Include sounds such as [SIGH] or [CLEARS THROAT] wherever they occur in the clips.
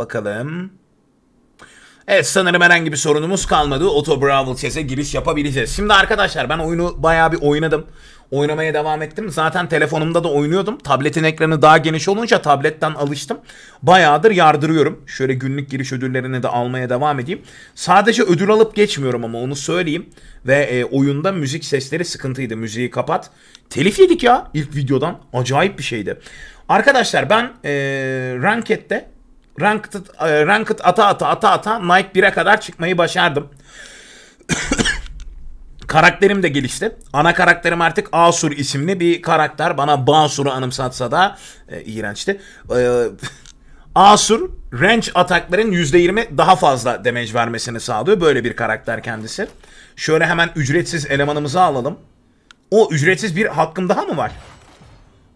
Bakalım. Evet sanırım herhangi bir sorunumuz kalmadı. Auto Brawl Chess'e giriş yapabileceğiz. Şimdi arkadaşlar ben oyunu bayağı bir oynadım. Oynamaya devam ettim. Zaten telefonumda da oynuyordum. Tabletin ekranı daha geniş olunca tabletten alıştım. Bayağıdır yardırıyorum. Şöyle günlük giriş ödüllerini de almaya devam edeyim. Sadece ödül alıp geçmiyorum ama onu söyleyeyim. Ve e, oyunda müzik sesleri sıkıntıydı. Müziği kapat. Telif yedik ya ilk videodan. Acayip bir şeydi. Arkadaşlar ben e, Ranked'de ranked, e, ranked ata ata ata ata Nike 1'e kadar çıkmayı başardım. [COUGHS] Karakterim de gelişti. Ana karakterim artık Asur isimli bir karakter. Bana Bansuru anımsatsa da e, iğrençti. E, [LAUGHS] Asur range atakların %20 daha fazla damage vermesini sağlıyor. Böyle bir karakter kendisi. Şöyle hemen ücretsiz elemanımızı alalım. O ücretsiz bir hakkım daha mı var?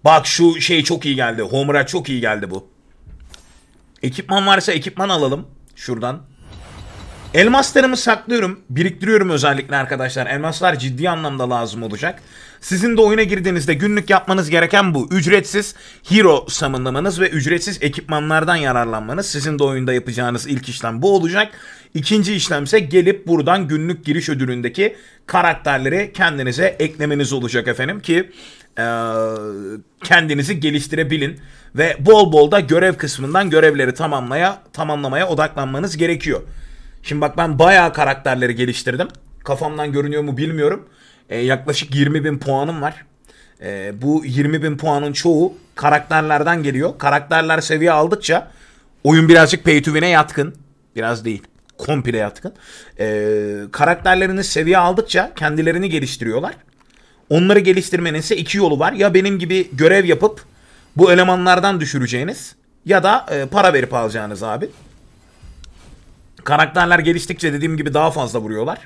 Bak şu şey çok iyi geldi. Homura çok iyi geldi bu. Ekipman varsa ekipman alalım şuradan. Elmaslarımı saklıyorum. Biriktiriyorum özellikle arkadaşlar. Elmaslar ciddi anlamda lazım olacak. Sizin de oyuna girdiğinizde günlük yapmanız gereken bu. Ücretsiz hero samınlamanız ve ücretsiz ekipmanlardan yararlanmanız. Sizin de oyunda yapacağınız ilk işlem bu olacak. İkinci işlem ise gelip buradan günlük giriş ödülündeki karakterleri kendinize eklemeniz olacak efendim ki ee, kendinizi geliştirebilin ve bol bol da görev kısmından görevleri tamamlaya tamamlamaya odaklanmanız gerekiyor. Şimdi bak ben bayağı karakterleri geliştirdim. Kafamdan görünüyor mu bilmiyorum. E, yaklaşık 20 bin puanım var. E, bu 20 bin puanın çoğu karakterlerden geliyor. Karakterler seviye aldıkça oyun birazcık pay to win'e yatkın. Biraz değil komple yatkın. E, karakterlerini seviye aldıkça kendilerini geliştiriyorlar. Onları geliştirmenin ise iki yolu var. Ya benim gibi görev yapıp bu elemanlardan düşüreceğiniz ya da e, para verip alacağınız abi. Karakterler geliştikçe dediğim gibi daha fazla vuruyorlar.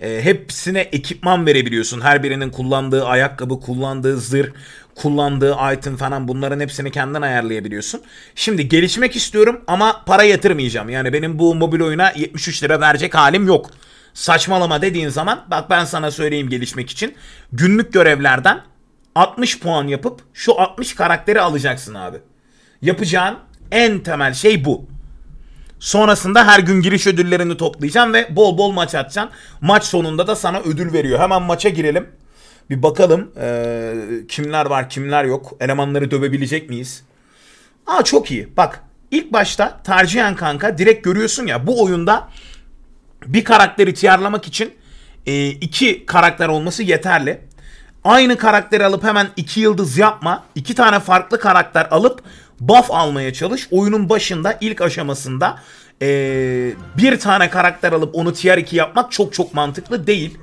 E, hepsine ekipman verebiliyorsun. Her birinin kullandığı ayakkabı, kullandığı zırh, kullandığı item falan bunların hepsini kendin ayarlayabiliyorsun. Şimdi gelişmek istiyorum ama para yatırmayacağım. Yani benim bu mobil oyuna 73 lira verecek halim yok. Saçmalama dediğin zaman bak ben sana söyleyeyim gelişmek için. Günlük görevlerden 60 puan yapıp şu 60 karakteri alacaksın abi. Yapacağın en temel şey bu. Sonrasında her gün giriş ödüllerini toplayacaksın ve bol bol maç atacaksın. Maç sonunda da sana ödül veriyor. Hemen maça girelim. Bir bakalım ee, kimler var kimler yok. Elemanları dövebilecek miyiz? Aa çok iyi. Bak ilk başta tercihen kanka direkt görüyorsun ya bu oyunda bir karakteri tiyarlamak için e, iki karakter olması yeterli. Aynı karakteri alıp hemen iki yıldız yapma. İki tane farklı karakter alıp buff almaya çalış. Oyunun başında ilk aşamasında ee, bir tane karakter alıp onu tier 2 yapmak çok çok mantıklı değil.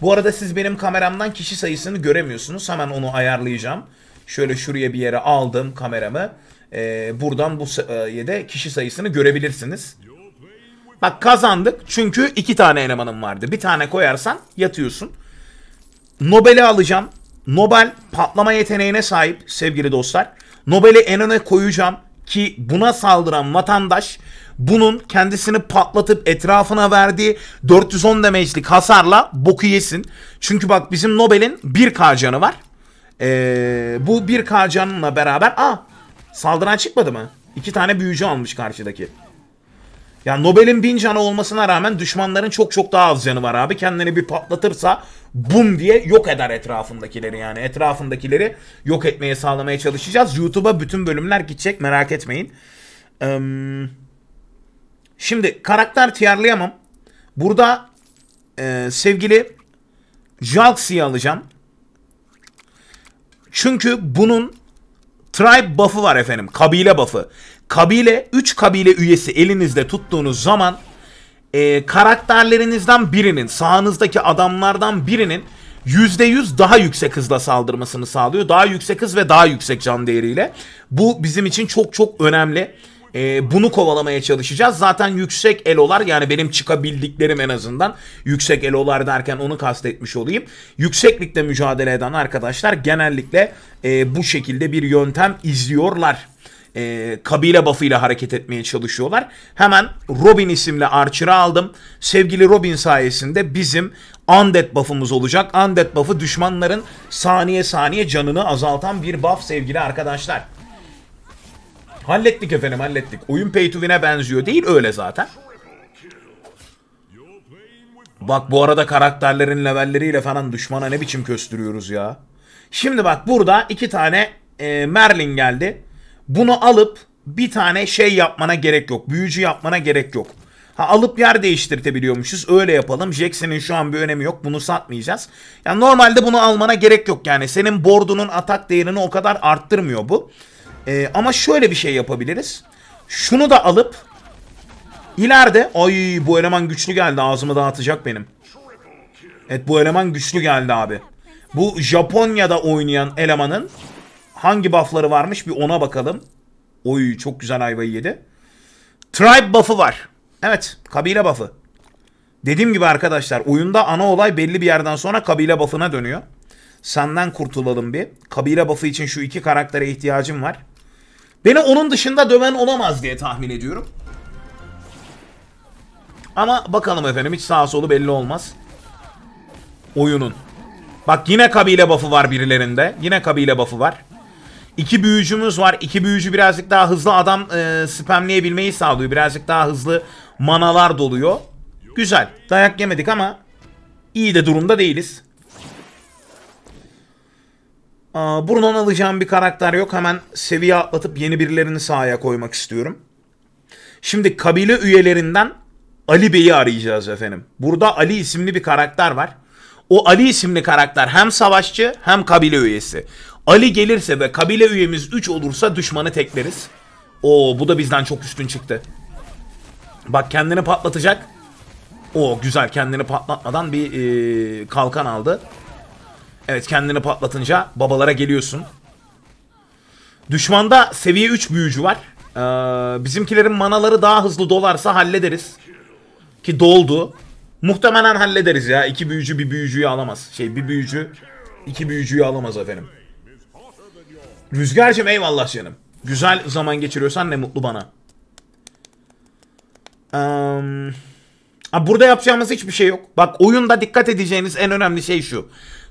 Bu arada siz benim kameramdan kişi sayısını göremiyorsunuz. Hemen onu ayarlayacağım. Şöyle şuraya bir yere aldım kameramı. Ee, buradan bu sayede kişi sayısını görebilirsiniz. Bak kazandık çünkü iki tane elemanım vardı. Bir tane koyarsan yatıyorsun. Nobel'i alacağım. Nobel patlama yeteneğine sahip sevgili dostlar. Nobel'i en öne koyacağım ki buna saldıran vatandaş bunun kendisini patlatıp etrafına verdiği 410 damage'lik hasarla boku yesin. Çünkü bak bizim Nobel'in bir k var. Ee, bu bir k beraber... Aa saldıran çıkmadı mı? İki tane büyücü almış karşıdaki. Yani Nobel'in bin canı olmasına rağmen düşmanların çok çok daha az canı var abi. Kendini bir patlatırsa bum diye yok eder etrafındakileri yani. Etrafındakileri yok etmeye sağlamaya çalışacağız. YouTube'a bütün bölümler gidecek merak etmeyin. şimdi karakter tiyarlayamam. Burada e, sevgili Jalxi'yi alacağım. Çünkü bunun tribe buff'ı var efendim. Kabile buff'ı kabile 3 kabile üyesi elinizde tuttuğunuz zaman e, karakterlerinizden birinin sağınızdaki adamlardan birinin %100 daha yüksek hızla saldırmasını sağlıyor. Daha yüksek hız ve daha yüksek can değeriyle. Bu bizim için çok çok önemli. Ee, bunu kovalamaya çalışacağız. Zaten yüksek elolar yani benim çıkabildiklerim en azından yüksek elolar derken onu kastetmiş olayım. Yükseklikte mücadele eden arkadaşlar genellikle e, bu şekilde bir yöntem izliyorlar e, kabile buff'ıyla hareket etmeye çalışıyorlar. Hemen Robin isimli Archer'ı aldım. Sevgili Robin sayesinde bizim Undead buff'ımız olacak. Undead buff'ı düşmanların saniye saniye canını azaltan bir buff sevgili arkadaşlar. Hallettik efendim hallettik. Oyun pay to win'e benziyor değil öyle zaten. Bak bu arada karakterlerin levelleriyle falan düşmana ne biçim köstürüyoruz ya. Şimdi bak burada iki tane e, Merlin geldi. Bunu alıp bir tane şey yapmana gerek yok. Büyücü yapmana gerek yok. Ha alıp yer değiştirtebiliyormuşuz. Öyle yapalım. Jackson'in şu an bir önemi yok. Bunu satmayacağız. Yani normalde bunu almana gerek yok. Yani senin bordunun atak değerini o kadar arttırmıyor bu. Ee, ama şöyle bir şey yapabiliriz. Şunu da alıp ileride ay bu eleman güçlü geldi. Ağzımı dağıtacak benim. Evet bu eleman güçlü geldi abi. Bu Japonya'da oynayan elemanın hangi buff'ları varmış bir ona bakalım. Oy çok güzel ayvayı yedi. Tribe buff'ı var. Evet kabile buff'ı. Dediğim gibi arkadaşlar oyunda ana olay belli bir yerden sonra kabile buff'ına dönüyor. Senden kurtulalım bir. Kabile buff'ı için şu iki karaktere ihtiyacım var. Beni onun dışında döven olamaz diye tahmin ediyorum. Ama bakalım efendim hiç sağ solu belli olmaz. Oyunun. Bak yine kabile buff'ı var birilerinde. Yine kabile buff'ı var. İki büyücümüz var. İki büyücü birazcık daha hızlı adam e, spamleyebilmeyi sağlıyor. Birazcık daha hızlı manalar doluyor. Güzel. Dayak yemedik ama iyi de durumda değiliz. buradan alacağım bir karakter yok. Hemen seviye atlatıp yeni birilerini sahaya koymak istiyorum. Şimdi kabile üyelerinden Ali Bey'i arayacağız efendim. Burada Ali isimli bir karakter var. O Ali isimli karakter hem savaşçı hem kabile üyesi. Ali gelirse ve kabile üyemiz 3 olursa düşmanı tekleriz. Oo bu da bizden çok üstün çıktı. Bak kendini patlatacak. O güzel kendini patlatmadan bir e, kalkan aldı. Evet kendini patlatınca babalara geliyorsun. Düşmanda seviye 3 büyücü var. Ee, bizimkilerin manaları daha hızlı dolarsa hallederiz. Ki doldu. Muhtemelen hallederiz ya. İki büyücü bir büyücüyü alamaz. Şey bir büyücü iki büyücüyü alamaz efendim. Rüzgar'cım eyvallah canım. Güzel zaman geçiriyorsan ne mutlu bana. Um, abi burada yapacağımız hiçbir şey yok. Bak oyunda dikkat edeceğiniz en önemli şey şu.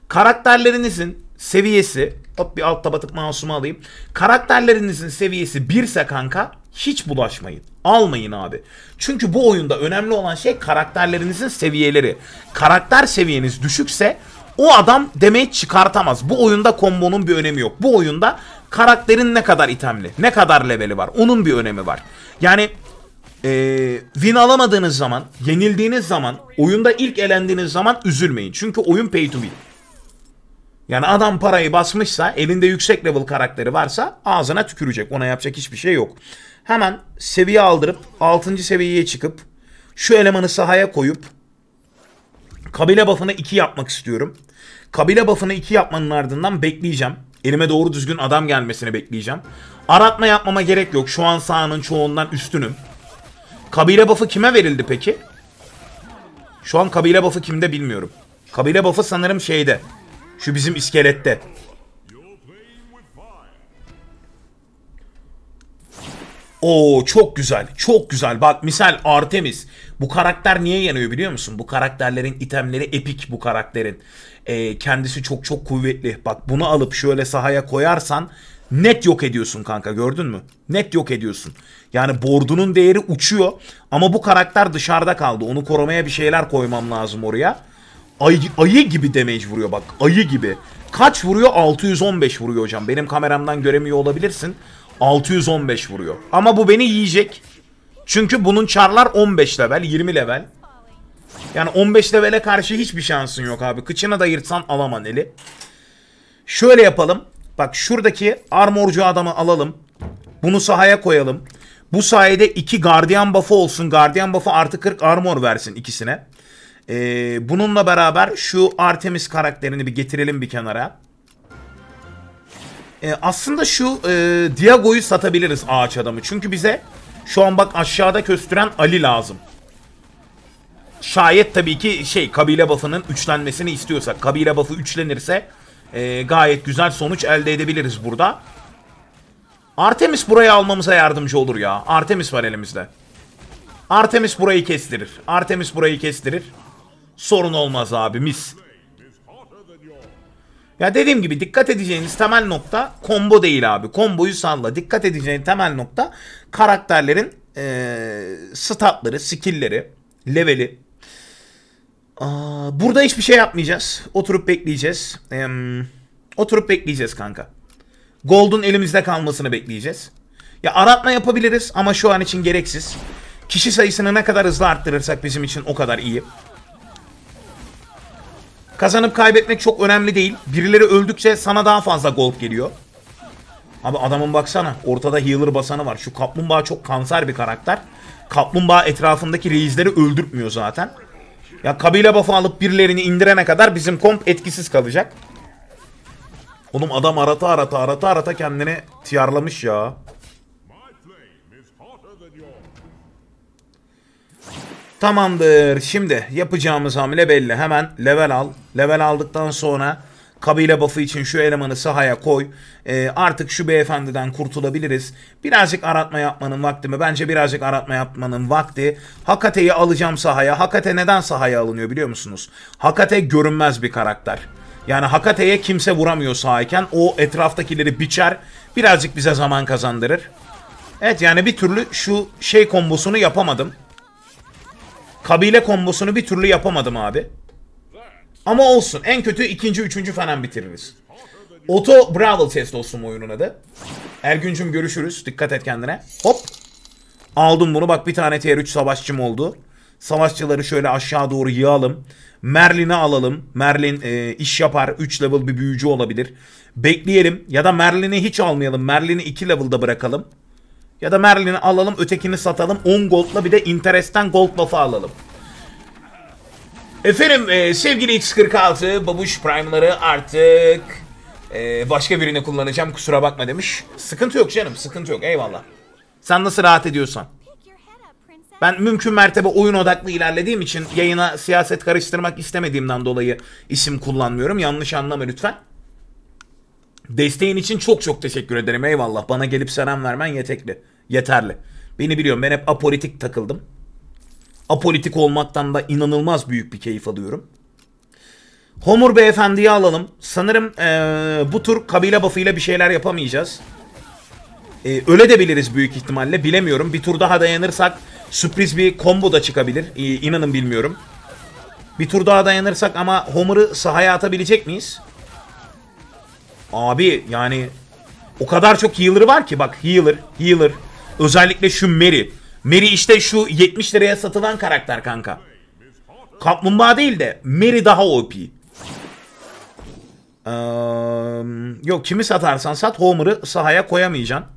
Karakterlerinizin seviyesi hop bir alt tabatıp mouse'umu alayım. Karakterlerinizin seviyesi birse ise kanka hiç bulaşmayın. Almayın abi. Çünkü bu oyunda önemli olan şey karakterlerinizin seviyeleri. Karakter seviyeniz düşükse o adam demeyi çıkartamaz. Bu oyunda kombonun bir önemi yok. Bu oyunda karakterin ne kadar itemli, ne kadar leveli var. Onun bir önemi var. Yani ee, win alamadığınız zaman, yenildiğiniz zaman, oyunda ilk elendiğiniz zaman üzülmeyin. Çünkü oyun pay to win. Yani adam parayı basmışsa, elinde yüksek level karakteri varsa ağzına tükürecek. Ona yapacak hiçbir şey yok. Hemen seviye aldırıp 6. seviyeye çıkıp şu elemanı sahaya koyup kabile buff'ını 2 yapmak istiyorum. Kabile buff'ını 2 yapmanın ardından bekleyeceğim. Elime doğru düzgün adam gelmesini bekleyeceğim. Aratma yapmama gerek yok. Şu an sahanın çoğundan üstünüm. Kabile buff'ı kime verildi peki? Şu an kabile buff'ı kimde bilmiyorum. Kabile buff'ı sanırım şeyde. Şu bizim iskelette. Oo çok güzel. Çok güzel. Bak misal Artemis. Bu karakter niye yanıyor biliyor musun? Bu karakterlerin itemleri epik bu karakterin e, kendisi çok çok kuvvetli. Bak bunu alıp şöyle sahaya koyarsan net yok ediyorsun kanka gördün mü? Net yok ediyorsun. Yani bordunun değeri uçuyor ama bu karakter dışarıda kaldı. Onu korumaya bir şeyler koymam lazım oraya. Ay, ayı gibi damage vuruyor bak ayı gibi. Kaç vuruyor? 615 vuruyor hocam. Benim kameramdan göremiyor olabilirsin. 615 vuruyor. Ama bu beni yiyecek. Çünkü bunun çarlar 15 level, 20 level. Yani 15 levele karşı hiçbir şansın yok abi. Kıçına da yırtsan alaman eli. Şöyle yapalım. Bak şuradaki armorcu adamı alalım. Bunu sahaya koyalım. Bu sayede 2 gardiyan buff'ı olsun. Gardiyan buff'ı artı 40 armor versin ikisine. Ee, bununla beraber şu Artemis karakterini bir getirelim bir kenara. Ee, aslında şu e, Diago'yu satabiliriz ağaç adamı. Çünkü bize şu an bak aşağıda köstüren Ali lazım. Şayet tabii ki şey kabile buff'ının üçlenmesini istiyorsak. Kabile buff'ı üçlenirse e, gayet güzel sonuç elde edebiliriz burada. Artemis buraya almamıza yardımcı olur ya. Artemis var elimizde. Artemis burayı kestirir. Artemis burayı kestirir. Sorun olmaz abi mis. Ya dediğim gibi dikkat edeceğiniz temel nokta combo değil abi. Komboyu salla. Dikkat edeceğiniz temel nokta karakterlerin ee, statları, skillleri, leveli. Aa, burada hiçbir şey yapmayacağız. Oturup bekleyeceğiz. Ee, oturup bekleyeceğiz kanka. Gold'un elimizde kalmasını bekleyeceğiz. Ya aratma yapabiliriz ama şu an için gereksiz. Kişi sayısını ne kadar hızlı arttırırsak bizim için o kadar iyi. Kazanıp kaybetmek çok önemli değil. Birileri öldükçe sana daha fazla gold geliyor. Abi adamın baksana ortada healer basanı var. Şu kaplumbağa çok kanser bir karakter. Kaplumbağa etrafındaki reisleri öldürtmüyor zaten. Ya kabile buff'ı alıp birilerini indirene kadar bizim komp etkisiz kalacak. Oğlum adam arata arata arata arata kendini tiyarlamış ya. Tamamdır. Şimdi yapacağımız hamle belli. Hemen level al. Level aldıktan sonra kabile buff'ı için şu elemanı sahaya koy. E, artık şu beyefendiden kurtulabiliriz. Birazcık aratma yapmanın vakti mi? Bence birazcık aratma yapmanın vakti. Hakate'yi alacağım sahaya. Hakate neden sahaya alınıyor biliyor musunuz? Hakate görünmez bir karakter. Yani Hakate'ye kimse vuramıyor sahayken o etraftakileri biçer. Birazcık bize zaman kazandırır. Evet yani bir türlü şu şey kombosunu yapamadım. Kabile kombosunu bir türlü yapamadım abi. Ama olsun. En kötü ikinci, üçüncü falan bitiririz. Oto Bravo test olsun bu oyunun adı. Ergüncüm görüşürüz. Dikkat et kendine. Hop. Aldım bunu. Bak bir tane tier 3 savaşçım oldu. Savaşçıları şöyle aşağı doğru yığalım. Merlin'i alalım. Merlin e, iş yapar. 3 level bir büyücü olabilir. Bekleyelim. Ya da Merlin'i hiç almayalım. Merlin'i 2 level'da bırakalım. Ya da Merlin'i alalım. Ötekini satalım. 10 gold'la bir de interestten gold buff'ı alalım. Efendim e, sevgili X46 babuş prime'ları artık e, başka birine kullanacağım kusura bakma demiş. Sıkıntı yok canım sıkıntı yok eyvallah. Sen nasıl rahat ediyorsan. Ben mümkün mertebe oyun odaklı ilerlediğim için yayına siyaset karıştırmak istemediğimden dolayı isim kullanmıyorum. Yanlış anlama lütfen. Desteğin için çok çok teşekkür ederim eyvallah. Bana gelip selam vermen yetekli. Yeterli. Beni biliyorum ben hep apolitik takıldım. Apolitik olmaktan da inanılmaz büyük bir keyif alıyorum. Homur beyefendiyi alalım. Sanırım ee, bu tur kabile buff'ıyla bir şeyler yapamayacağız. E, öyle de biliriz büyük ihtimalle. Bilemiyorum. Bir tur daha dayanırsak sürpriz bir combo da çıkabilir. E, inanın bilmiyorum. Bir tur daha dayanırsak ama Homer'ı sahaya atabilecek miyiz? Abi yani o kadar çok healer var ki bak healer, healer. Özellikle şu Mary. Mary işte şu 70 liraya satılan karakter kanka. Kaplumbağa değil de Mary daha OP. Ee, yok kimi satarsan sat Homer'ı sahaya koyamayacaksın.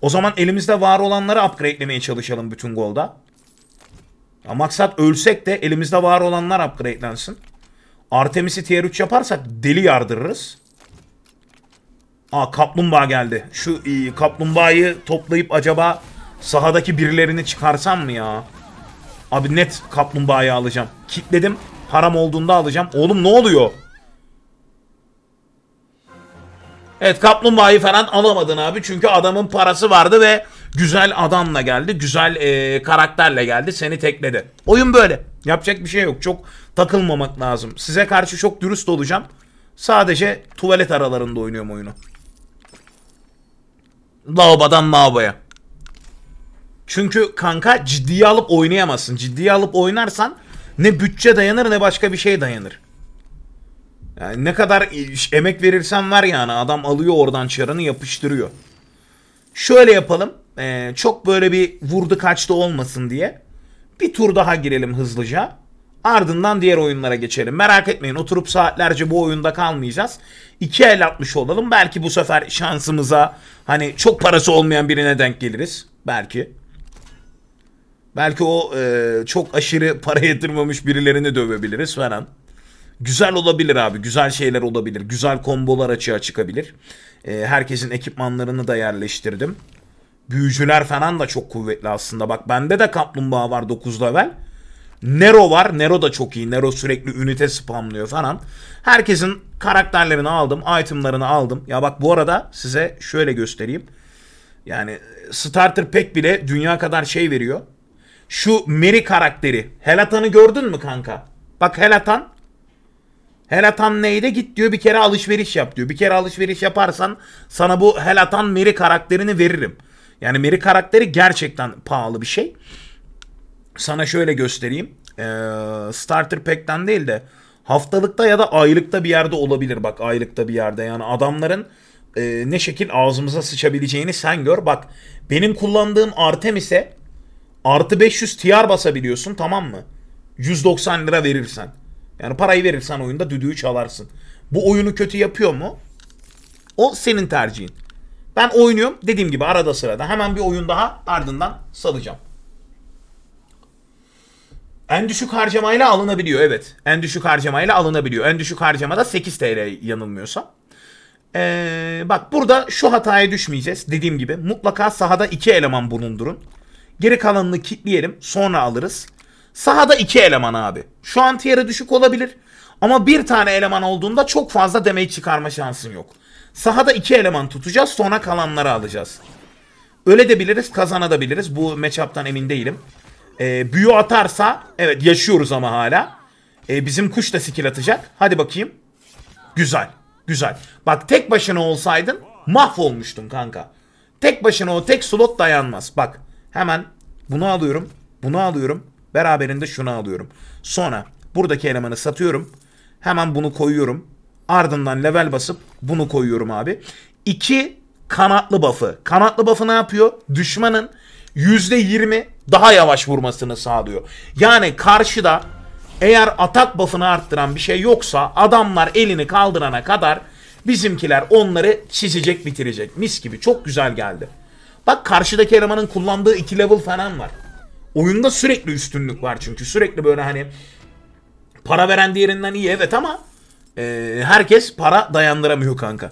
O zaman elimizde var olanları upgrade'lemeye çalışalım bütün golda. Ya maksat ölsek de elimizde var olanlar upgrade'lensin. Artemis'i tier 3 yaparsak deli yardırırız. Aa kaplumbağa geldi. Şu e, kaplumbağayı toplayıp acaba Sahadaki birilerini çıkarsam mı ya? Abi net kaplumbağayı alacağım. Kitledim. Param olduğunda alacağım. Oğlum ne oluyor? Evet kaplumbağayı falan alamadın abi. Çünkü adamın parası vardı ve güzel adamla geldi. Güzel e, karakterle geldi. Seni tekledi. Oyun böyle. Yapacak bir şey yok. Çok takılmamak lazım. Size karşı çok dürüst olacağım. Sadece tuvalet aralarında oynuyorum oyunu. Lavabodan lavaboya. Çünkü kanka ciddiye alıp oynayamazsın. Ciddiye alıp oynarsan ne bütçe dayanır ne başka bir şey dayanır. Yani ne kadar emek verirsen ver yani adam alıyor oradan çarını yapıştırıyor. Şöyle yapalım. Ee, çok böyle bir vurdu kaçtı olmasın diye. Bir tur daha girelim hızlıca. Ardından diğer oyunlara geçelim. Merak etmeyin oturup saatlerce bu oyunda kalmayacağız. İki el atmış olalım. Belki bu sefer şansımıza hani çok parası olmayan birine denk geliriz. Belki. Belki o e, çok aşırı para yatırmamış birilerini dövebiliriz falan. Güzel olabilir abi. Güzel şeyler olabilir. Güzel kombolar açığa çıkabilir. E, herkesin ekipmanlarını da yerleştirdim. Büyücüler falan da çok kuvvetli aslında. Bak bende de kaplumbağa var 9 level. Nero var. Nero da çok iyi. Nero sürekli ünite spamlıyor falan. Herkesin karakterlerini aldım. Itemlarını aldım. Ya bak bu arada size şöyle göstereyim. Yani e, starter pek bile dünya kadar şey veriyor. Şu Mary karakteri. Helatan'ı gördün mü kanka? Bak Helatan. Helatan neydi? Git diyor bir kere alışveriş yap diyor. Bir kere alışveriş yaparsan sana bu Helatan Mary karakterini veririm. Yani Mary karakteri gerçekten pahalı bir şey. Sana şöyle göstereyim. Ee, starter Pack'ten değil de haftalıkta ya da aylıkta bir yerde olabilir bak aylıkta bir yerde. Yani adamların e, ne şekil ağzımıza sıçabileceğini sen gör. Bak benim kullandığım Artemis'e Artı 500 tiyar basabiliyorsun tamam mı? 190 lira verirsen. Yani parayı verirsen oyunda düdüğü çalarsın. Bu oyunu kötü yapıyor mu? O senin tercihin. Ben oynuyorum. Dediğim gibi arada sırada. Hemen bir oyun daha ardından salacağım. En düşük harcamayla alınabiliyor evet. En düşük harcamayla alınabiliyor. En düşük harcamada 8 TL yanılmıyorsa. Ee, bak burada şu hataya düşmeyeceğiz. Dediğim gibi mutlaka sahada iki eleman bulundurun. Geri kalanını kitleyelim. Sonra alırız. Sahada iki eleman abi. Şu an tier'e düşük olabilir. Ama bir tane eleman olduğunda çok fazla demeyi çıkarma şansın yok. Sahada iki eleman tutacağız. Sonra kalanları alacağız. Öyle de biliriz. Kazanabiliriz. Bu matchup'tan emin değilim. Ee, büyü atarsa evet yaşıyoruz ama hala. Ee, bizim kuş da skill atacak. Hadi bakayım. Güzel. Güzel. Bak tek başına olsaydın mahvolmuştun kanka. Tek başına o tek slot dayanmaz. Bak Hemen bunu alıyorum. Bunu alıyorum. Beraberinde şunu alıyorum. Sonra buradaki elemanı satıyorum. Hemen bunu koyuyorum. Ardından level basıp bunu koyuyorum abi. İki kanatlı buff'ı. Kanatlı buff'ı ne yapıyor? Düşmanın %20 daha yavaş vurmasını sağlıyor. Yani karşıda eğer atak buff'ını arttıran bir şey yoksa adamlar elini kaldırana kadar bizimkiler onları çizecek bitirecek. Mis gibi çok güzel geldi. Bak karşıdaki elemanın kullandığı iki level falan var. Oyunda sürekli üstünlük var çünkü. Sürekli böyle hani para veren diğerinden iyi evet ama e, herkes para dayandıramıyor kanka.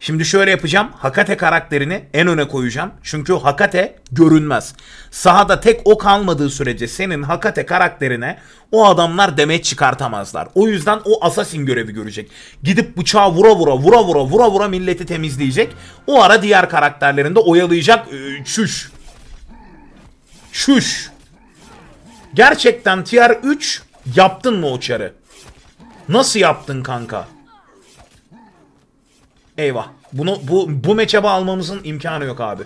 Şimdi şöyle yapacağım. Hakate karakterini en öne koyacağım. Çünkü Hakate görünmez. Sahada tek o ok kalmadığı sürece senin Hakate karakterine o adamlar demet çıkartamazlar. O yüzden o assassin görevi görecek. Gidip bıçağı vura vura vura vura vura vura milleti temizleyecek. O ara diğer karakterlerinde oyalayacak. Şuş. Ee, Şuş. Gerçekten tier 3 yaptın mı o çarı? Nasıl yaptın kanka? Eyvah. Bunu bu bu meçaba almamızın imkanı yok abi.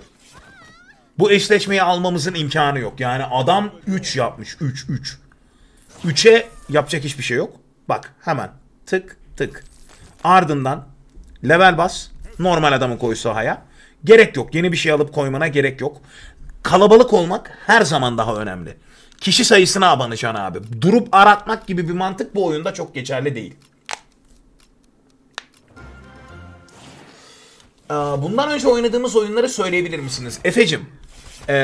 Bu eşleşmeyi almamızın imkanı yok. Yani adam 3 yapmış. 3 3. 3'e yapacak hiçbir şey yok. Bak hemen tık tık. Ardından level bas. Normal adamı koy sahaya. Gerek yok. Yeni bir şey alıp koymana gerek yok. Kalabalık olmak her zaman daha önemli. Kişi sayısına abanacaksın abi. Durup aratmak gibi bir mantık bu oyunda çok geçerli değil. Ee, bundan önce oynadığımız oyunları söyleyebilir misiniz? Efe'cim. Ee,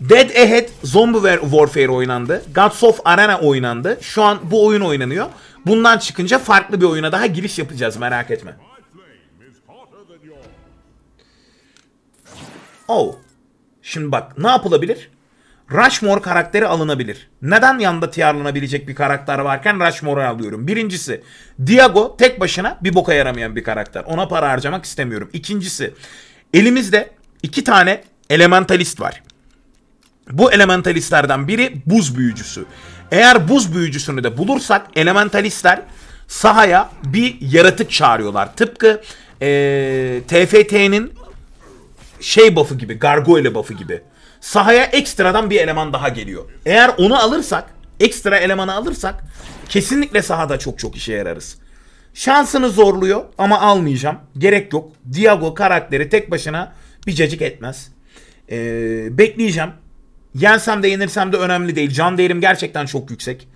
Dead Ahead Zombie Warfare oynandı. Gods of Arena oynandı. Şu an bu oyun oynanıyor. Bundan çıkınca farklı bir oyuna daha giriş yapacağız merak etme. Oh. Şimdi bak ne yapılabilir? Rushmore karakteri alınabilir. Neden yanında tiyarlanabilecek bir karakter varken Rushmore'u alıyorum? Birincisi Diago tek başına bir boka yaramayan bir karakter. Ona para harcamak istemiyorum. İkincisi elimizde iki tane elementalist var. Bu elementalistlerden biri buz büyücüsü. Eğer buz büyücüsünü de bulursak elementalistler sahaya bir yaratık çağırıyorlar. Tıpkı ee, TFT'nin şey buff'ı gibi, gargoyle buff'ı gibi sahaya ekstradan bir eleman daha geliyor. Eğer onu alırsak, ekstra elemanı alırsak kesinlikle sahada çok çok işe yararız. Şansını zorluyor ama almayacağım. Gerek yok. Diago karakteri tek başına bir cacık etmez. Ee, bekleyeceğim. Yensem de yenirsem de önemli değil. Can değerim gerçekten çok yüksek.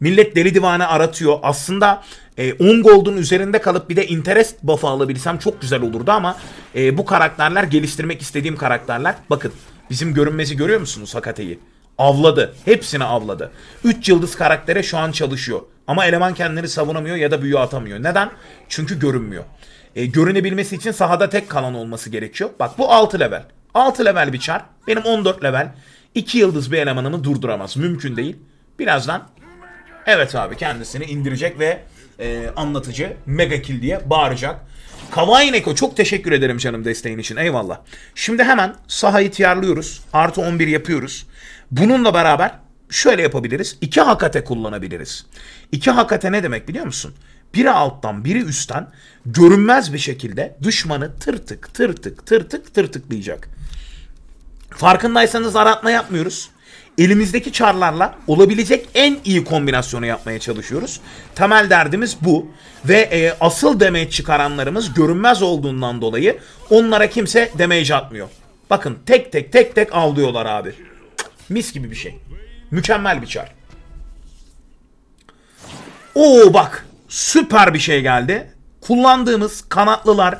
Millet deli divane aratıyor. Aslında 10 e, gold'un üzerinde kalıp bir de interest buff'ı alabilsem çok güzel olurdu ama e, bu karakterler geliştirmek istediğim karakterler. Bakın Bizim görünmesi görüyor musunuz Hakate'yi? Avladı. Hepsini avladı. 3 yıldız karaktere şu an çalışıyor. Ama eleman kendini savunamıyor ya da büyü atamıyor. Neden? Çünkü görünmüyor. E, görünebilmesi için sahada tek kalan olması gerekiyor. Bak bu 6 level. 6 level bir çar. Benim 14 level. 2 yıldız bir elemanımı durduramaz. Mümkün değil. Birazdan evet abi kendisini indirecek ve e, anlatıcı mega kill diye bağıracak. Kavai Neko çok teşekkür ederim canım desteğin için. Eyvallah. Şimdi hemen sahayı tiyarlıyoruz. Artı 11 yapıyoruz. Bununla beraber şöyle yapabiliriz. İki hakate kullanabiliriz. İki hakate ne demek biliyor musun? Biri alttan biri üstten görünmez bir şekilde düşmanı tırtık tırtık tırtık tırtıklayacak. Farkındaysanız aratma yapmıyoruz elimizdeki çarlarla olabilecek en iyi kombinasyonu yapmaya çalışıyoruz. Temel derdimiz bu ve e, asıl damage çıkaranlarımız görünmez olduğundan dolayı onlara kimse damage atmıyor. Bakın tek tek tek tek avlıyorlar abi. Mis gibi bir şey. Mükemmel bir çar. Oo bak süper bir şey geldi. Kullandığımız kanatlılar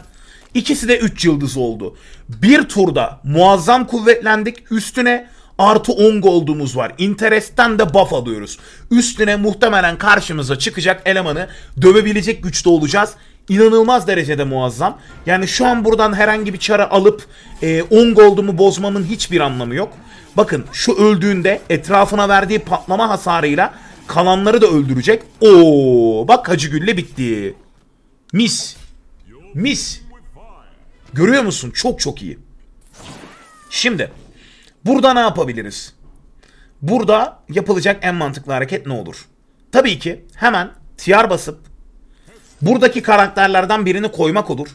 ikisi de 3 yıldız oldu. Bir turda muazzam kuvvetlendik üstüne Artı 10 goldumuz var. Interest'ten de buff alıyoruz. Üstüne muhtemelen karşımıza çıkacak elemanı dövebilecek güçte olacağız. İnanılmaz derecede muazzam. Yani şu an buradan herhangi bir çara alıp e, 10 goldumu bozmamın hiçbir anlamı yok. Bakın şu öldüğünde etrafına verdiği patlama hasarıyla kalanları da öldürecek. Oo, bak Hacıgül'le bitti. Mis. Mis. Görüyor musun? Çok çok iyi. Şimdi Burada ne yapabiliriz? Burada yapılacak en mantıklı hareket ne olur? Tabii ki hemen tiyar basıp buradaki karakterlerden birini koymak olur.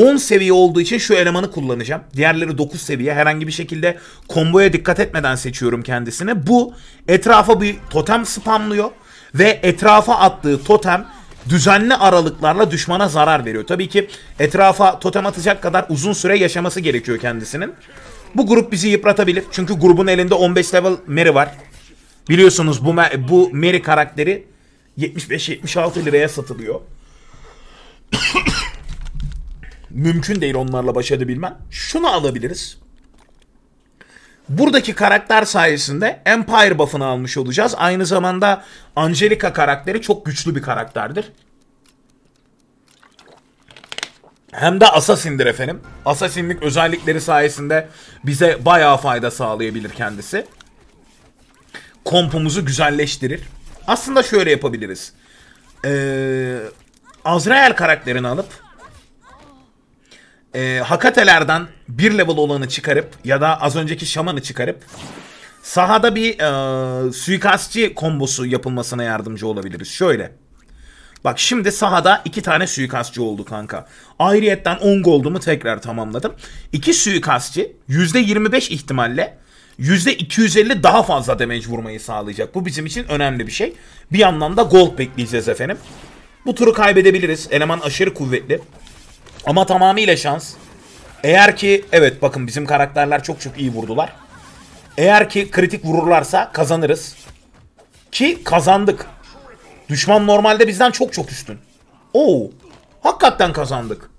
10 seviye olduğu için şu elemanı kullanacağım. Diğerleri 9 seviye. Herhangi bir şekilde komboya dikkat etmeden seçiyorum kendisini. Bu etrafa bir totem spamlıyor ve etrafa attığı totem düzenli aralıklarla düşmana zarar veriyor. Tabii ki etrafa totem atacak kadar uzun süre yaşaması gerekiyor kendisinin. Bu grup bizi yıpratabilir. Çünkü grubun elinde 15 level Mary var. Biliyorsunuz bu bu Mary karakteri 75-76 liraya satılıyor. [COUGHS] Mümkün değil onlarla baş edebilmen. Şunu alabiliriz. Buradaki karakter sayesinde Empire buff'ını almış olacağız. Aynı zamanda Angelica karakteri çok güçlü bir karakterdir. hem de Assassin'dir efendim. Assassin'lik özellikleri sayesinde bize bayağı fayda sağlayabilir kendisi. Kompumuzu güzelleştirir. Aslında şöyle yapabiliriz. Ee, Azrael karakterini alıp e, Hakatelerden bir level olanı çıkarıp ya da az önceki şamanı çıkarıp sahada bir e, suikastçı kombosu yapılmasına yardımcı olabiliriz. Şöyle. Bak şimdi sahada iki tane suikastçı oldu kanka. Ayrıyetten 10 goldumu tekrar tamamladım. İki suikastçı %25 ihtimalle %250 daha fazla damage vurmayı sağlayacak. Bu bizim için önemli bir şey. Bir yandan da gold bekleyeceğiz efendim. Bu turu kaybedebiliriz. Eleman aşırı kuvvetli. Ama tamamıyla şans. Eğer ki evet bakın bizim karakterler çok çok iyi vurdular. Eğer ki kritik vururlarsa kazanırız. Ki kazandık. Düşman normalde bizden çok çok üstün. Oo. Hakikaten kazandık.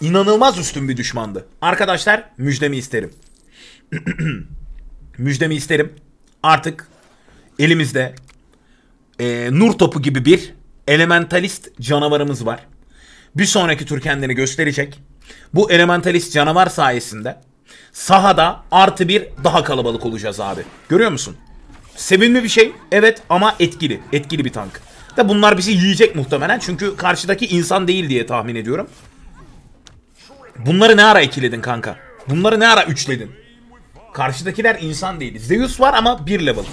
İnanılmaz üstün bir düşmandı. Arkadaşlar müjdemi isterim. [CLEARS THROAT] müjdemi isterim. Artık elimizde e, nur topu gibi bir elementalist canavarımız var. Bir sonraki tur kendini gösterecek. Bu elementalist canavar sayesinde Sahada artı bir daha kalabalık olacağız abi. Görüyor musun? Sevimli bir şey evet ama etkili. Etkili bir tank. Da bunlar bizi yiyecek muhtemelen. Çünkü karşıdaki insan değil diye tahmin ediyorum. Bunları ne ara ikiledin kanka? Bunları ne ara üçledin? Karşıdakiler insan değil. Zeus var ama bir level.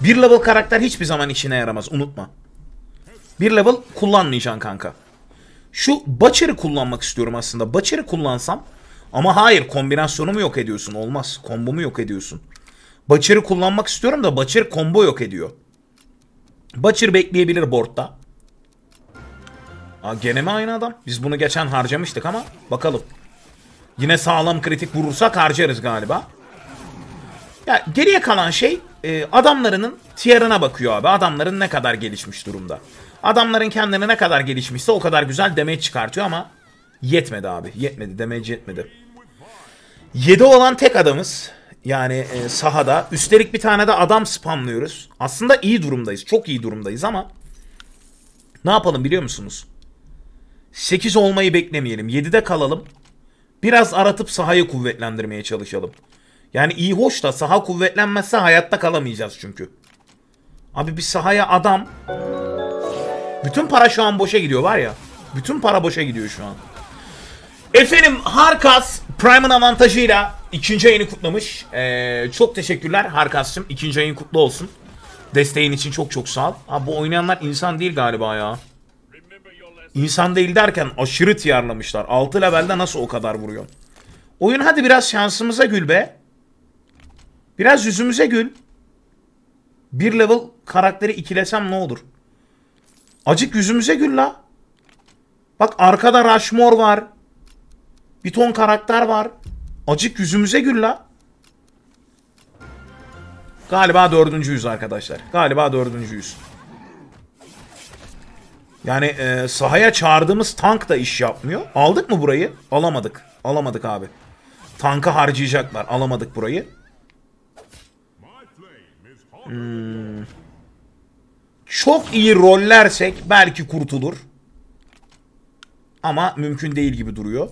Bir level karakter hiçbir zaman işine yaramaz. Unutma. Bir level kullanmayacaksın kanka. Şu Butcher'ı kullanmak istiyorum aslında. Butcher'ı kullansam ama hayır kombinasyonumu yok ediyorsun. Olmaz. Kombomu yok ediyorsun. Butcher'ı kullanmak istiyorum da Butcher combo yok ediyor. Butcher bekleyebilir boardta. Aa, gene mi aynı adam? Biz bunu geçen harcamıştık ama bakalım. Yine sağlam kritik vurursak harcarız galiba. Ya geriye kalan şey e, adamlarının tier'ına bakıyor abi. Adamların ne kadar gelişmiş durumda. Adamların kendini ne kadar gelişmişse o kadar güzel damage çıkartıyor ama yetmedi abi. Yetmedi damage yetmedi. 7 olan tek adamız. Yani e, sahada. Üstelik bir tane de adam spamlıyoruz. Aslında iyi durumdayız. Çok iyi durumdayız ama ne yapalım biliyor musunuz? 8 olmayı beklemeyelim. 7'de kalalım. Biraz aratıp sahayı kuvvetlendirmeye çalışalım. Yani iyi hoş da saha kuvvetlenmezse hayatta kalamayacağız çünkü. Abi bir sahaya adam... Bütün para şu an boşa gidiyor var ya. Bütün para boşa gidiyor şu an. Efendim Harkas Prime'ın avantajıyla ikinci ayını kutlamış. Ee, çok teşekkürler Harkas'cığım. İkinci ayın kutlu olsun. Desteğin için çok çok sağ ol. Ha, bu oynayanlar insan değil galiba ya. İnsan değil derken aşırı tiyarlamışlar. 6 levelde nasıl o kadar vuruyor? Oyun hadi biraz şansımıza gül be. Biraz yüzümüze gül. Bir level karakteri ikilesem ne olur? Acık yüzümüze gül la. Bak arkada Rushmore var. Bir ton karakter var. Acık yüzümüze gül la. Galiba yüz arkadaşlar. Galiba dördüncü yüz. Yani e, sahaya çağırdığımız tank da iş yapmıyor. Aldık mı burayı? Alamadık. Alamadık abi. Tankı harcayacaklar. Alamadık burayı. Hmm. Çok iyi rollersek belki kurtulur. Ama mümkün değil gibi duruyor.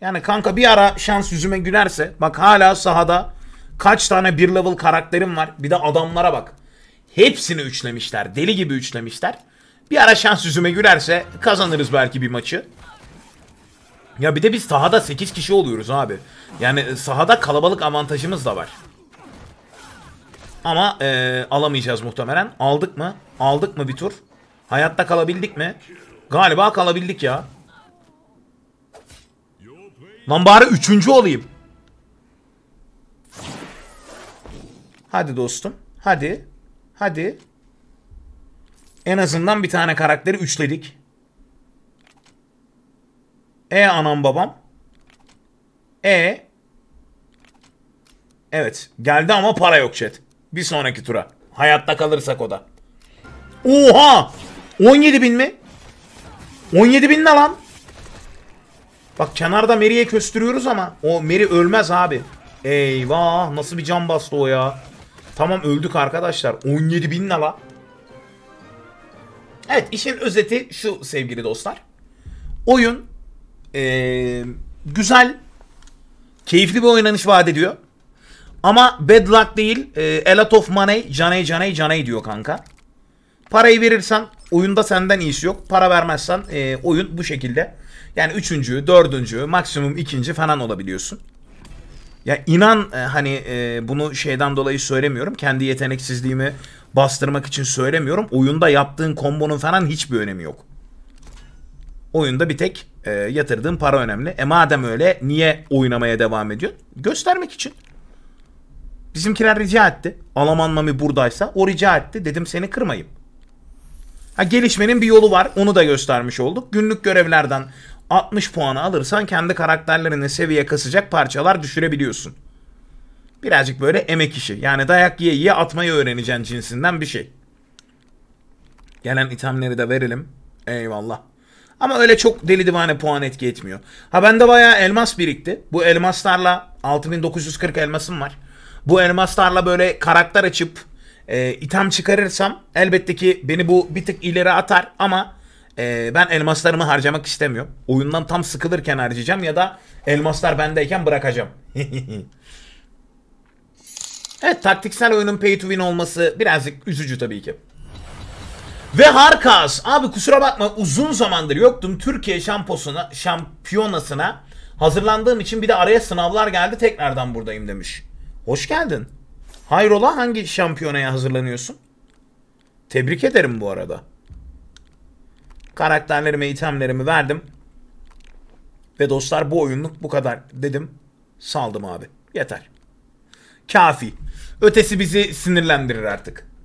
Yani kanka bir ara şans yüzüme gülerse bak hala sahada kaç tane bir level karakterim var. Bir de adamlara bak. Hepsini üçlemişler. Deli gibi üçlemişler. Bir ara şans yüzüme gülerse kazanırız belki bir maçı. Ya bir de biz sahada 8 kişi oluyoruz abi. Yani sahada kalabalık avantajımız da var. Ama ee, alamayacağız muhtemelen. Aldık mı? Aldık mı bir tur? Hayatta kalabildik mi? Galiba kalabildik ya. Lan bari üçüncü olayım. Hadi dostum. Hadi. Hadi. En azından bir tane karakteri üçledik. E anam babam. E. Evet. Geldi ama para yok chat. Bir sonraki tura. Hayatta kalırsak o da. Oha! 17 bin mi? 17 bin ne lan? Bak kenarda Meri'ye köstürüyoruz ama o Meri ölmez abi. Eyvah nasıl bir can bastı o ya. Tamam öldük arkadaşlar. 17 bin la. Evet işin özeti şu sevgili dostlar. Oyun ee, güzel, keyifli bir oynanış vaat ediyor. Ama bad luck değil. E, a lot of money, caney caney caney diyor kanka. Parayı verirsen oyunda senden iyisi yok. Para vermezsen e, oyun bu şekilde yani üçüncü, dördüncü, maksimum ikinci falan olabiliyorsun. Ya inan e, hani e, bunu şeyden dolayı söylemiyorum. Kendi yeteneksizliğimi bastırmak için söylemiyorum. Oyunda yaptığın kombonun falan hiçbir önemi yok. Oyunda bir tek e, yatırdığın para önemli. E madem öyle niye oynamaya devam ediyorsun? Göstermek için. Bizimkiler rica etti. Alaman Mami buradaysa o rica etti. Dedim seni kırmayayım. Ha, gelişmenin bir yolu var. Onu da göstermiş olduk. Günlük görevlerden 60 puanı alırsan kendi karakterlerine seviye kasacak parçalar düşürebiliyorsun. Birazcık böyle emek işi. Yani dayak yiye yiye atmayı öğreneceğin cinsinden bir şey. Gelen itemleri de verelim. Eyvallah. Ama öyle çok deli divane puan etki etmiyor. Ha bende bayağı elmas birikti. Bu elmaslarla 6940 elmasım var. Bu elmaslarla böyle karakter açıp e, item çıkarırsam elbette ki beni bu bir tık ileri atar ama e, ben elmaslarımı harcamak istemiyorum. Oyundan tam sıkılırken harcayacağım ya da elmaslar bendeyken bırakacağım. [LAUGHS] evet taktiksel oyunun pay to win olması birazcık üzücü tabii ki. Ve Harkas. Abi kusura bakma uzun zamandır yoktum. Türkiye şamposuna, şampiyonasına hazırlandığım için bir de araya sınavlar geldi. Tekrardan buradayım demiş. Hoş geldin. Hayrola hangi şampiyonaya hazırlanıyorsun? Tebrik ederim bu arada. Karakterlerimi, itemlerimi verdim. Ve dostlar bu oyunluk bu kadar dedim. Saldım abi. Yeter. Kafi. Ötesi bizi sinirlendirir artık.